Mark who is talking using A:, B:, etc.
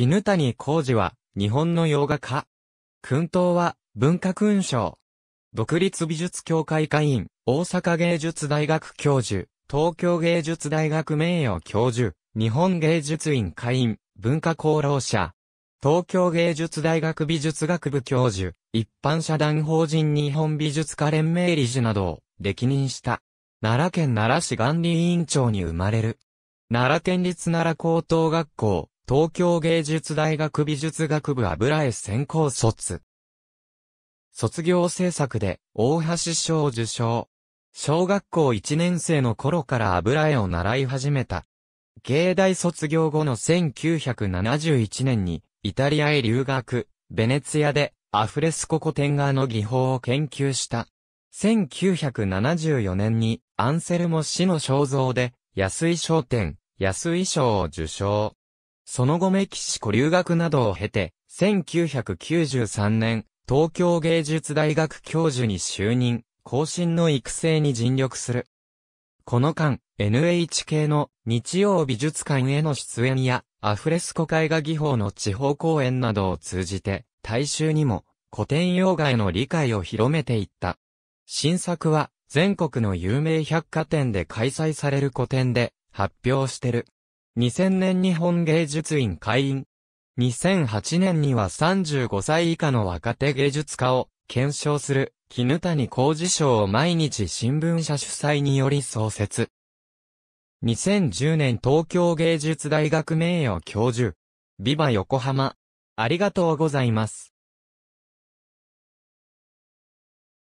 A: 絹谷
B: 浩二は、日本の洋画家。薫陶は、文化勲章。独立美術協会会員、大阪芸術大学教授、東京芸術大学名誉教授、日本芸術院会員、文化功労者。東京芸術大学美術学部教授、一般社団法人日本美術家連盟理事などを歴任した。奈良県奈良市管理委員長に生まれる。奈良県立奈良高等学校、東京芸術大学美術学部油絵専攻卒。卒業制作で大橋賞を受賞。小学校1年生の頃から油絵を習い始めた。芸大卒業後の1971年にイタリアへ留学、ベネツィアでアフレスコンガ画の技法を研究した。1974年にアンセルモ氏の肖像で安井商店、安井賞を受賞。その後メキシコ留学などを経て、1993年、東京芸術大学教授に就任、後進の育成に尽力する。この間、NHK の日曜美術館への出演や、アフレスコ絵画技法の地方公演などを通じて、大衆にも古典洋画への理解を広めていった。新作は全国の有名百貨店で開催される古典で発表してる。2000年日本芸術院会員。2008年には35歳以下の若手芸術家を検証する、絹谷工事賞を毎日新聞社主催により創設。2010年東京芸術大学名誉教授。ビバ横
A: 浜。ありがとうございます。